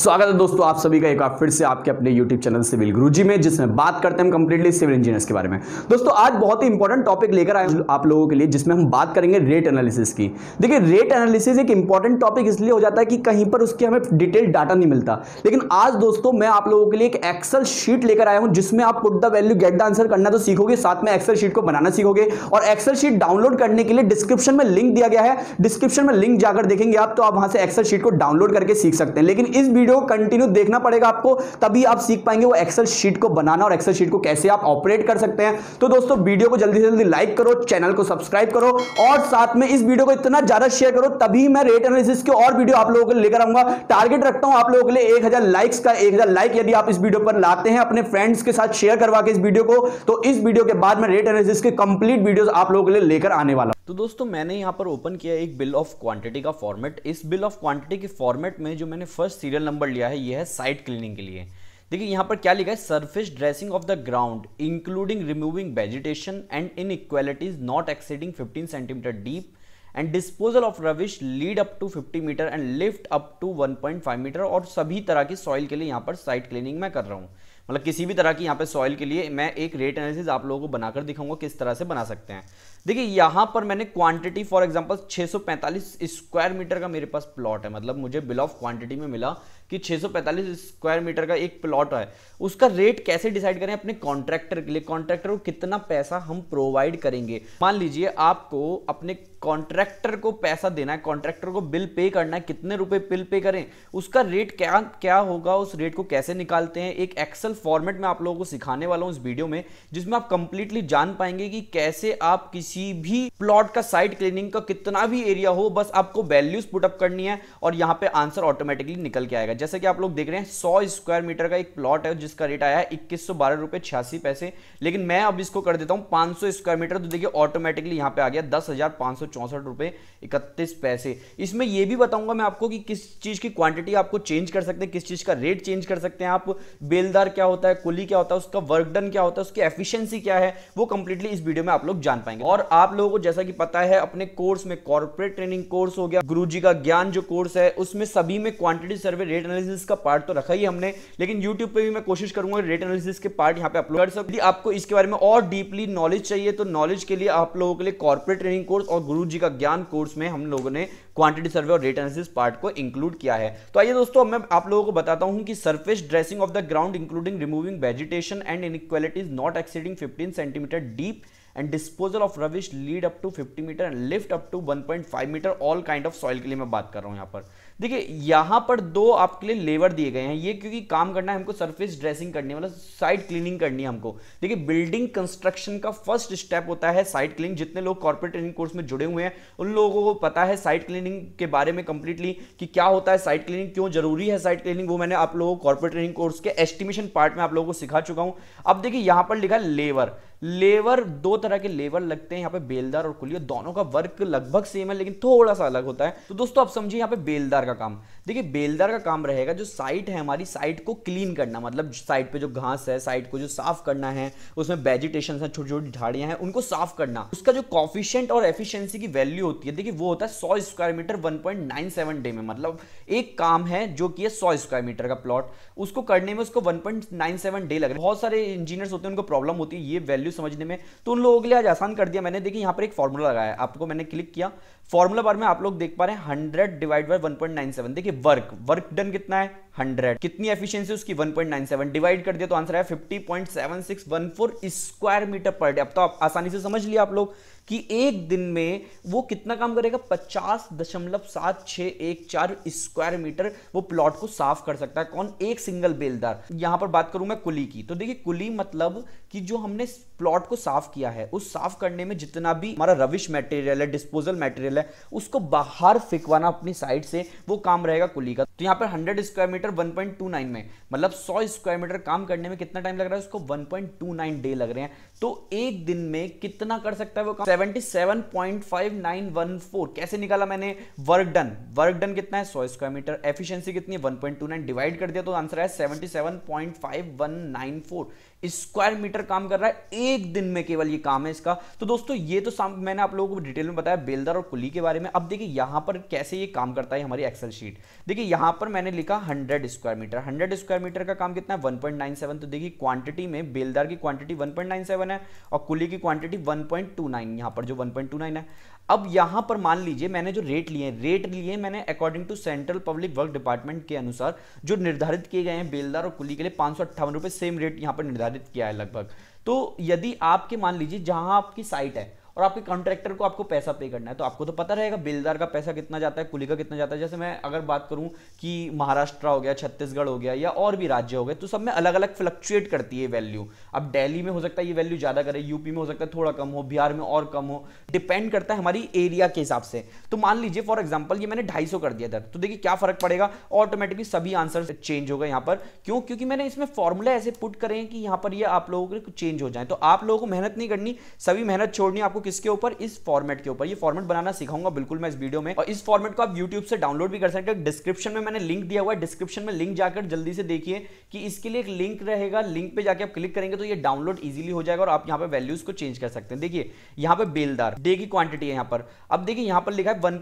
स्वागत है दोस्तों आप सभी का एक बार फिर से आपके अपने यूट्यूब चैनल सिविल गुरु जी में जिसमें बात करते हैं हम कंप्लीटली सिविल इंजीनियर्स के बारे में दोस्तों आज बहुत ही इंपॉर्टेंट टॉपिक लेकर आए आप लोगों के लिए जिसमें हम बात करेंगे रेट एनालिसिस की देखिए रेट एनालिसिस एक इंपॉर्टेंट टॉपिक इसलिए हो जाता है कि कहीं पर उसके हमें डिटेल डाटा नहीं मिलता लेकिन आज दोस्तों मैं आप लोगों के लिए एक एक्सल शीट लेकर आया हूं जिसमें आप put the value get the answer करना तो सीखोगे साथ में एक्सल शीट को बनाना सीखोगे और एक्सल शीट डाउनलोड करने के लिए डिस्क्रिप्शन में लिंक दिया गया है डिस्क्रिप्शन में लिंक जाकर देखेंगे आप तो आप वहां से एक्सल शीट को डाउनलोड करके सीख सकते हैं लेकिन इस वीडियो वीडियो को कंटिन्यू देखना पड़ेगा आपको तभी आप सीख पाएंगे वो एक्सेल शीट को बनाना और एक्सेल शीट को कैसे आप ऑपरेट कर सकते हैं तो दोस्तों वीडियो को जल्दी से जल्दी लाइक करो चैनल को सब्सक्राइब करो और साथ में इस वीडियो को इतना ज्यादा शेयर करो तभी मैं रेट एनालिसिस के और वीडियो आप लोगों को लेकर आऊंगा टारगेट रखता हूं आप लोगों के लिए एक लाइक्स का एक लाइक यदि आप इस वीडियो पर लाते हैं अपने फ्रेंड्स के साथ शेयर करवा के इस वीडियो को तो इस वीडियो के बाद में रेट एनालिसिस के कंप्लीट वीडियो आप लोगों के लिए लेकर आने वाला तो दोस्तों मैंने यहाँ पर ओपन किया एक बिल ऑफ क्वांटिटी का फॉर्मेट इस बिल ऑफ क्वांटिटी के फॉर्मेट में जो मैंने फर्स्ट सीरियल नंबर लिया है ये है साइट क्लीनिंग के लिए देखिए यहाँ पर क्या लिखा है surface dressing of the ground including removing vegetation and inequalities not exceeding 15 centimetre deep and disposal of rubbish lead up to 50 metre and lift up to 1.5 metre और सभी तरह की सॉइल के लिए यहाँ पर साइट क्लीनिंग मैं कर रहा हूँ मतलब किसी भी तरह की यहाँ पर सॉइल के लिए मैं एक रेट एनालिसिस आप लोगों को बनाकर दिखाऊंगा किस तरह से बना सकते हैं देखिए यहां पर मैंने quantity for example 645 square metre का मेरे पास प्लॉट है मतलब मुझे बिल ऑफ क्वांटिटी में मिला कि 645 स्क्वायर मीटर का एक प्लॉट है उसका रेट कैसे डिसाइड करें अपने कॉन्ट्रैक्टर के लिए कॉन्ट्रैक्टर को कितना पैसा हम प्रोवाइड करेंगे मान लीजिए आपको अपने कॉन्ट्रैक्टर को पैसा देना है कॉन्ट्रैक्टर को बिल पे करना है कितने रुपए बिल पे करें उसका रेट क्या क्या होगा उस रेट को कैसे निकालते हैं एक एक्सेल फॉर्मेट में आप लोगों को सिखाने वाला हूँ इस वीडियो में जिसमें आप कंप्लीटली जान पाएंगे कि कैसे आप किसी किसी भी प्लॉट का साइट क्लीनिंग का कितना भी एरिया हो बस आपको वैल्यूज पुटअप करनी है और यहाँ पे आंसर ऑटोमेटिकली निकल के आएगा जैसे कि आप लोग देख रहे हैं सौ स्क्वायर मीटर का एक प्लॉट है जिसका रेट आया है इक्कीस सौ बारह रुपए छियासी पैसे लेकिन मैं अब इसको कर देता हूँ पांच सौ स्क्वायर मीटर तो देखिए ऑटोमेटिकली यहाँ पे आ गया दस हजार पांच सौ चौसठ रुपए इकतीस पैसे इसमें यह भी बताऊंगा मैं आपको कि किस चीज़ की क्वांटिटी आपको चेंज कर सकते हैं किस चीज़ का रेट चेंज कर सकते हैं आप बेलदार क्या होता है कुली क्या होता है उसका वर्क डन क्या होता है उसकी एफिशिएंसी क्या है वो कंप्लीटली इस वीडियो में आप लोग जान पाएंगे और और आप लोगों को जैसा कि पता है अपने कोर्स में कॉर्पोरेट ट्रेनिंग कोर्स हो गया गुरुजी का ज्ञान जो कोर्स है उसमें सभी में क्वांटिटी सर्वे रेट एनालिसिस का पार्ट तो रखा ही हमने लेकिन यूट्यूब पे भी मैं कोशिश करूंगा रेट एनालिसिस के पार्ट यहाँ पे अपलोड कर सकती आपको इसके बारे में और डीपली नॉलेज चाहिए तो नॉलेज के लिए आप लोगों के लिए कॉर्पोरेट ट्रेनिंग कोर्स और गुरु का ज्ञान कोर्स में हम लोगों ने क्वांटिटी सर्वे और रेट एनालिसिस पार्ट को इंक्लूड किया है तो आइए दोस्तों मैं आप लोगों को बताता हूँ कि surface dressing of the ground including removing vegetation and inequalities not exceeding fifteen centimetre deep and disposal of rubbish lead up to 50 metre and lift up to 1.5 metre all kind of soil के लिए मैं बात कर रहा हूं यहां पर देखिए यहां पर दो आपके लिए लेबर दिए गए हैं ये क्योंकि काम करना है हमको सरफेस ड्रेसिंग करनी है मतलब साइट क्लीनिंग करनी है हमको देखिए बिल्डिंग कंस्ट्रक्शन का फर्स्ट स्टेप होता है साइट क्लीनिंग जितने लोग कॉर्पोरेट ट्रेनिंग कोर्स में जुड़े हुए हैं उन लोगों को पता है साइट क्लीनिंग के बारे में कंप्लीटली कि क्या होता है साइट क्लीनिंग क्यों जरूरी है साइट क्लीनिंग वो मैंने आप लोगों को कॉर्पोरेट ट्रेनिंग कोर्स के एस्टिमेशन पार्ट में आप लोगों को सिखा चुका हूं अब देखिए यहां पर लिखा लेबर लेवर दो तरह के लेवर लगते हैं यहाँ पे बेलदार और कुलियो दोनों का वर्क लगभग सेम है लेकिन थोड़ा सा अलग होता है तो दोस्तों आप समझिए यहाँ पे बेलदार का काम देखिए बेलदार का काम रहेगा जो साइट है हमारी साइट को क्लीन करना मतलब साइट पे जो घास है साइट को जो साफ करना है उसमें वेजिटेशन है छोटी छोटी झाड़ियां हैं उनको साफ करना उसका जो कॉफिशियंट और एफिशियंसी की वैल्यू होती है देखिए वो होता है सौ स्क्वायर मीटर वन डे में मतलब एक काम है जो कि है सौ स्क्वायर मीटर का प्लॉट उसको करने में उसको वन डे लग रहा है बहुत सारे इंजीनियर्स होते हैं उनको प्रॉब्लम होती है ये वैल्यू वैल्यू समझने में तो उन लोगों के लिए आज आसान कर दिया मैंने देखिए यहाँ पर एक फॉर्मूला लगाया आपको मैंने क्लिक किया फॉर्मूला बार में आप लोग देख पा रहे हैं hundred divide by one point nine seven देखिए वर्क वर्क डन कितना है हंड्रेड कितनी एफिशियंसी उसकी one point nine seven divide कर दिया तो आंसर है fifty point seven six one four square metre per day अब तो आप आसानी से समझ लिया आप लोग कि एक दिन में वो कितना काम करेगा पचास दशमलव सात छ एक चार स्क्वायर मीटर वो प्लॉट को साफ कर सकता है कौन एक सिंगल बेलदार यहां पर बात करूं मैं कुली की तो देखिए कुली मतलब कि जो हमने प्लॉट को साफ किया है उस साफ करने में जितना भी हमारा रविश मटेरियल है डिस्पोजल मटेरियल है उसको बाहर फेंकवाना अपनी साइड से वो काम रहेगा कुली का तो यहां पर 100 स्क्वायर मीटर 1.29 में मतलब 100 स्क्वायर मीटर काम करने में कितना टाइम लग रहा है उसको 1.29 डे लग रहे हैं तो एक दिन में कितना कर सकता है वो seventy seven point five nine one four कैसे निकाला मैंने वर्क डन वर्क डन कितना है सौ स्क्वायर मीटर एफिशिएंसी कितनी है one point two nine divide कर दिया तो आंसर है seventy seven point five one nine four square metre काम कर रहा है एक दिन में केवल ये काम है इसका तो दोस्तों ये तो मैंने आप लोगों को डिटेल में बताया बेलदार और कुली के बारे में अब देखिए यहां पर कैसे ये काम करता है हमारी एक्सेल शीट देखिए यहां पर मैंने लिखा hundred square metre hundred square metre का काम कितना है वन तो देखिए क्वांटिटी में बेलदार की क्वांटिटी वन नाइन सेवन है और कुली की क्वांटिटी 1.29 पॉइंट यहाँ पर जो 1.29 है अब यहाँ पर मान लीजिए मैंने जो रेट लिए रेट लिए मैंने according to central public work department के अनुसार जो निर्धारित किए गए हैं बेलदार और कुली के लिए पाँच सेम रेट यहाँ पर निर्धारित किया है लगभग तो यदि आपके मान लीजिए जहाँ आपकी साइट है और आपके कॉन्ट्रैक्टर को आपको पैसा पे करना है तो आपको तो पता रहेगा बिलदार का पैसा कितना जाता है कुली का कितना जाता है जैसे मैं अगर बात करूं कि महाराष्ट्र हो गया छत्तीसगढ़ हो गया या और भी राज्य हो गए तो सब में अलग अलग फ्लक्चुएट करती है वैल्यू अब डेली में हो सकता है ये वैल्यू ज़्यादा करे यूपी में हो सकता है थोड़ा कम हो बिहार में और कम हो डिपेंड करता है हमारी एरिया के हिसाब से तो मान लीजिए फॉर एग्जाम्पल ये मैंने ढाई कर दिया था तो देखिए क्या फर्क पड़ेगा ऑटोमेटिकली सभी आंसर चेंज होगा यहाँ पर क्यों क्योंकि मैंने इसमें फॉर्मूला ऐसे पुट करें कि यहाँ पर ये आप लोगों के चेंज हो जाए तो आप लोगों को मेहनत नहीं करनी सभी मेहनत छोड़नी आपको किसके ऊपर इस फॉर्मेट के ऊपर ये फॉर्मेट बनाना सिखाऊंगा बिल्कुल मैं इस वीडियो में और इस फॉर्मेट को आप यूट्यूब से डाउनलोड भी कर सकते हैं डिस्क्रिप्शन में मैंने लिंक दिया हुआ है डिस्क्रिप्शन में लिंक जाकर जल्दी से देखिए कि इसके लिए एक लिंक रहेगा लिंक पे जाकर आप क्लिक करेंगे तो ये डाउनलोड इजिली हो जाएगा और आप यहाँ पे वैल्यूज को चेंज कर सकते हैं देखिए यहाँ पे बेलदार डे की क्वांटिटी है यहाँ पर अब देखिए यहाँ पर लिखा है वन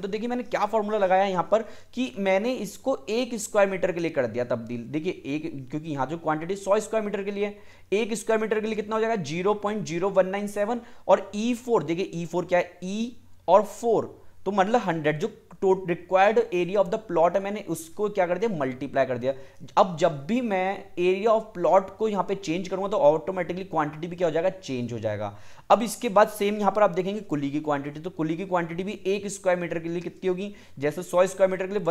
तो देखिए मैंने क्या फॉर्मूला लगाया यहाँ पर कि मैंने इसको एक स्क्वायर मीटर के लिए कर दिया तब्दील देखिए एक क्योंकि यहाँ जो क्वांटिटी सौ स्क्वायर मीटर के लिए एक स्क्वायर मीटर के लिए कितना हो जाएगा जीरो और और e E4 देखिए E4 क्या है E और फोर तो मतलब हंड्रेड जो required area of the plot है मैंने उसको क्या कर दिया मल्टीप्लाई कर दिया अब जब भी मैं एरिया ऑफ प्लॉट को यहां पे चेंज करूंगा तो ऑटोमेटिकली क्वांटिटी भी क्या हो जाएगा चेंज हो जाएगा अब इसके बाद सेम यहां पर आप देखेंगे कुली की क्वांटिटी तो कुली की क्वांटिटी भी एक स्क्वायर मीटर के लिए कितनी होगी जैसे सौ स्क्वायर मीटर के लिए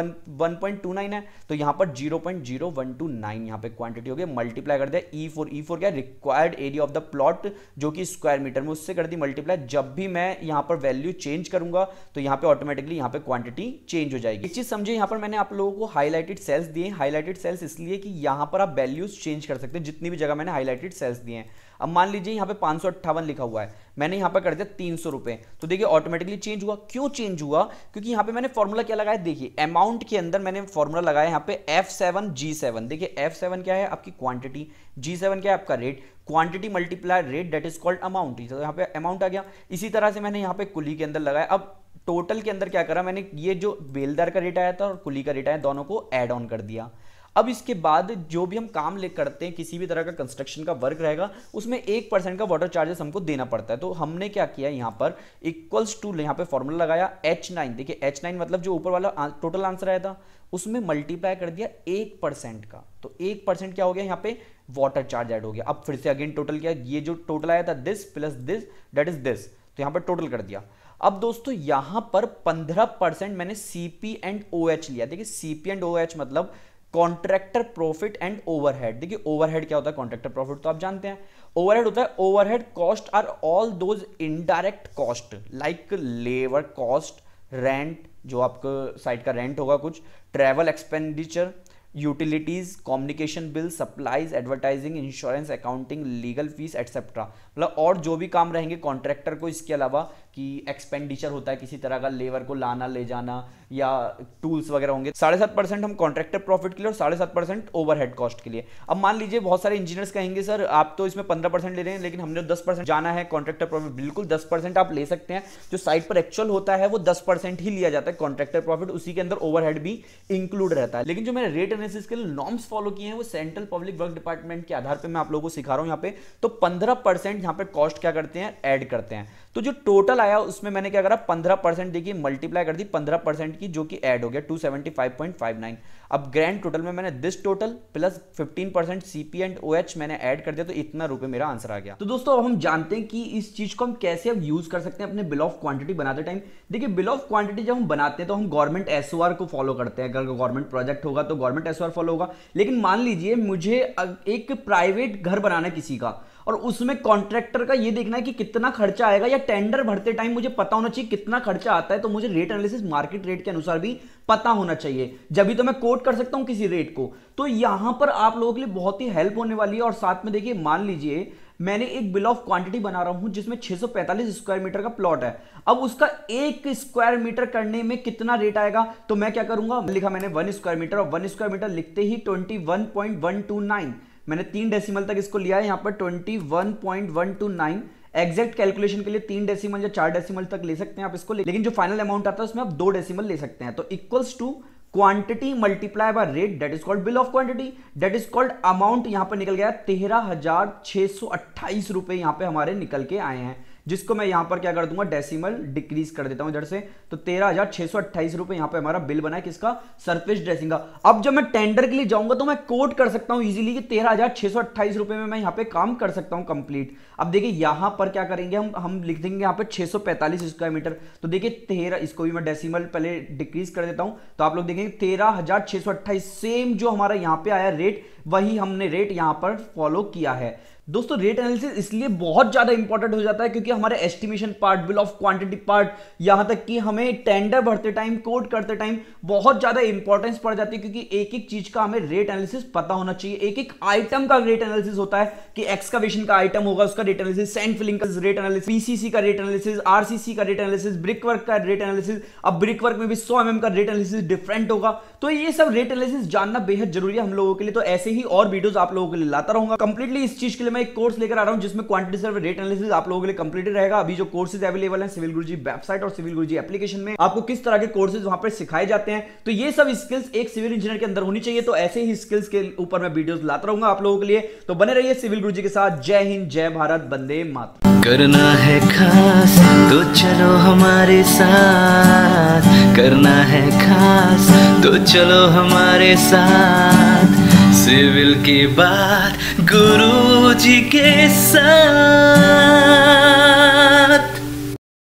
वन पॉइंट टू नाइन है तो यहां पर zero point zero one two nine यहां पे क्वांटिटी होगी मल्टीप्लाई कर दिया ई फोर ई फोर क्या required area of the plot जो कि स्क्वायर मीटर में उससे कर दी मल्टीप्लाई जब भी मैं यहां पर वैल्यू चेंज करूंगा तो यहां पे ऑटोमेटिकली यहाँ पे क्वांटिटी चेंज हो जाएगी इस चीज समझे यहाँ पर मैंने आप लोगों को हाईलाइटेड सेल्स दिए हाईलाइटेड सेल्स इसलिए कि यहाँ पर आप वैल्यूज चेंज कर सकते हैं जितनी भी जगह मैंने हाईलाइटेड सेल्स दिए हैं अब मान लीजिए यहाँ पे पांच लिखा हुआ है मैंने यहाँ पर कर दिया तीन सौ तो देखिए ऑटोमेटिकली चेंज हुआ क्यों चेंज हुआ क्योंकि यहाँ पे मैंने फॉर्मूला क्या लगाया देखिए अमाउंट के अंदर मैंने फॉर्मूला लगाया यहाँ पे एफ सेवन जी सेवन देखिए एफ सेवन क्या है आपकी क्वांटिटी जी सेवन क्या है आपका rate quantity multiply rate that is called amount यहाँ पे अमाउंट आ गया इसी तरह से मैंने यहाँ पे कुली के अंदर लगाया अब टोटल के अंदर क्या करा मैंने ये जो बेलदार का रेट आया था और कुली का रेट आया दोनों को एड ऑन कर दिया अब इसके बाद जो भी हम काम ले करते हैं किसी भी तरह का कंस्ट्रक्शन का वर्क रहेगा उसमें एक परसेंट का वाटर चार्जेस हमको देना पड़ता है तो हमने क्या किया यहाँ पर इक्वल्स टू यहाँ पे फॉर्मूला लगाया एच नाइन देखिए एच नाइन मतलब जो ऊपर वाला टोटल आंसर आया था उसमें मल्टीप्लाई कर दिया एक परसेंट का तो एक परसेंट क्या हो गया यहाँ पे वाटर चार्ज एड हो गया अब फिर से अगेन टोटल क्या ये जो टोटल आया था this plus this that is this तो यहाँ पर टोटल कर दिया अब दोस्तों यहां पर 15 परसेंट मैंने सीपी एंड ओ एच लिया देखिए सीपी एंड ओ एच मतलब कॉन्ट्रैक्टर प्रॉफिट एंड ओवरहेड देखिए ओवरहेड क्या होता है कॉन्ट्रैक्टर प्रॉफिट तो आप जानते हैं ओवरहेड होता है overhead cost are all those indirect cost like labour cost rent जो आपको साइट का रेंट होगा कुछ travel expenditure utilities communication bill supplies advertising insurance accounting legal fees etcetera मतलब और जो भी काम रहेंगे कॉन्ट्रैक्टर को इसके अलावा कि एक्सपेंडिचर होता है किसी तरह का लेबर को लाना ले जाना या टूल्स वगैरह होंगे साढ़े सात परसेंट हम कॉन्ट्रैक्टर प्रॉफिट के लिए और साढ़े सात परसेंट ओवर कॉस्ट के लिए अब मान लीजिए बहुत सारे इंजीनियर्स कहेंगे सर आप तो इसमें पंद्रह परसेंट ले रहे हैं लेकिन हमने दस परसेंट जाना है कॉन्ट्रैक्टर प्रॉफिट बिल्कुल दस परसेंट आप ले सकते हैं जो साइट पर एक्चुअल होता है वो दस परसेंट ही लिया जाता है कॉन्ट्रैक्टर प्रॉफिट उसी के अंदर ओवरहेड भी इंक्लूड रहता है लेकिन जो मैंने रेट एनालिसिस के लिए नॉर्म्स फॉलो किए हैं वो सेंट्रल पब्लिक वर्क डिपार्टमेंट के आधार पर मैं आप लोगों को सिखा रहा हूँ यहाँ पे तो पंद्रह परसेंट यहाँ पे कॉस्ट क्या करते हैं ऐड करते हैं तो जो टोटल आया उसमें मैंने क्या करा पंद्रह परसेंट देखिए मल्टीप्लाई कर दी पंद्रह परसेंट की जो कि ऐड हो गया two seventy five point five nine अब ग्रैंड टोटल में मैंने this total plus fifteen percent C P and O H मैंने ऐड कर दिया तो इतना रुपये मेरा आंसर आ गया तो दोस्तों अब हम जानते हैं कि इस चीज़ को हम कैसे अब यूज़ कर सकते हैं अपने बिल ऑफ क्वांटिटी बनाते टाइम देखिए बिल ऑफ क्वांटिटी जब हम बनाते हैं तो हम गवर्नमेंट एस को फॉलो करते हैं अगर गवर्नमेंट प्रोजेक्ट होगा तो गवर्नमेंट एस फॉलो होगा लेकिन मान लीजिए मुझे एक प्राइवेट घर बनाना किसी का और उसमें कॉन्ट्रैक्टर का ये देखना है कि कितना खर्चा आएगा या टेंडर भरते टाइम मुझे पता होना चाहिए कितना खर्चा आता है तो मुझे रेट एनालिसिस मार्केट रेट के अनुसार भी पता होना चाहिए जब भी तो मैं कोट कर सकता हूं किसी रेट को तो यहां पर आप लोगों के लिए बहुत ही हेल्प होने वाली है और साथ में देखिए मान लीजिए मैंने एक बिल ऑफ क्वांटिटी बना रहा हूं जिसमें 645 स्क्वायर मीटर का प्लॉट है अब उसका एक स्क्वायर मीटर करने में कितना रेट आएगा तो मैं क्या करूंगा लिखा मैंने वन स्क्वायर मीटर और वन स्क्वायर मीटर लिखते ही twenty one point one two nine मैंने तीन डेसिमल तक इसको लिया है यहाँ पर twenty one point one two nine exact calculation के लिए तीन डेसिमल या चार डेसिमल तक ले सकते हैं आप इसको ले। लेकिन जो फाइनल अमाउंट आता है उसमें आप दो डेसिमल ले सकते हैं तो equals to quantity multiply by rate that is called bill of quantity that is called amount यहाँ पर निकल गया तेरह हजार छह सौ अट्ठाईस रुपए यहाँ पे हमारे निकल के आए हैं जिसको मैं यहां पर क्या कर दूंगा डेसिमल डिक्रीज कर देता हूं इधर से तो तेरह हजार छह सौ अट्ठाईस रुपए यहाँ पे हमारा बिल बना है किसका सरफेस ड्रेसिंग का अब जब मैं टेंडर के लिए जाऊंगा तो मैं कोट कर सकता हूँ इजीली कि तेरह हजार छह सौ अट्ठाईस रुपए में मैं यहां पे काम कर सकता हूं कंप्लीट अब देखिए यहां पर क्या करेंगे हम हम लिख देंगे यहाँ पे छह सौ स्क्वायर मीटर तो देखिए तेरह इसको भी मैं डेसिमल पहले डिक्रीज कर देता हूं तो आप लोग देखेंगे तेरह हजार छह सौ सेम जो हमारा यहाँ पे आया रेट वही हमने रेट यहां पर फॉलो किया है दोस्तों रेट एनालिसिस इसलिए बहुत ज़्यादा इंपॉर्टेंट हो जाता है क्योंकि हमारे estimation part bill of quantity part यहां तक कि हमें टेंडर भरते टाइम कोड करते टाइम बहुत ज़्यादा इंपॉर्टेंस पड़ जाती है क्योंकि एक एक चीज़ का हमें रेट एनालिसिस पता होना चाहिए एक एक आइटम का रेट एनालिसिस होता है कि एक्सकावेशन का आइटम होगा उसका रेट एनालिसिस सेंट फिलिंग का रेट एनालिसिस पीसीसी का रेट एनालिसिस आरसीसी का रेट एनालिसिस ब्रिक वर्क का रेट एनालिसिस अब ब्रिक वर्क में भी सौ एमएम mm का रेट एनालिसिस डिफरेंट होगा तो ये सब रेट एनालिसिस जानना बेहद जरूरी है हम लोगों के लिए तो ऐसे ही और वीडियोज आप लोगों के लिए लाता रहूंगा कंप्लीटली इस चीज़ के लिए मैं एक कोर्स लेकर आ रहा हूं जिसमें क्वांटिटी सर्व रेट एनालिसिस आप लोगों के लिए कंप्लीटेड रहेगा अभी जो कोर्सेज अवेलेबल हैं सिविल गुरुजी वेबसाइट और सिविल गुरुजी एप्लीकेशन में आपको किस तरह के कोर्सेज वहां पर सिखाए जाते हैं तो ये सब स्किल्स एक सिविल इंजीनियर के अंदर होनी चाहिए तो ऐसे ही स्किल्स के ऊपर मैं वीडियो लाता रहूंगा आप लोगों के लिए तो बने रहिए सिविल गुरु के साथ जय हिंद जय भारत बंदे मातरम करना है खास तो चलो हमारे साथ करना है खास तो चलो हमारे साथ सिविल के बाद गुरु जी के साथ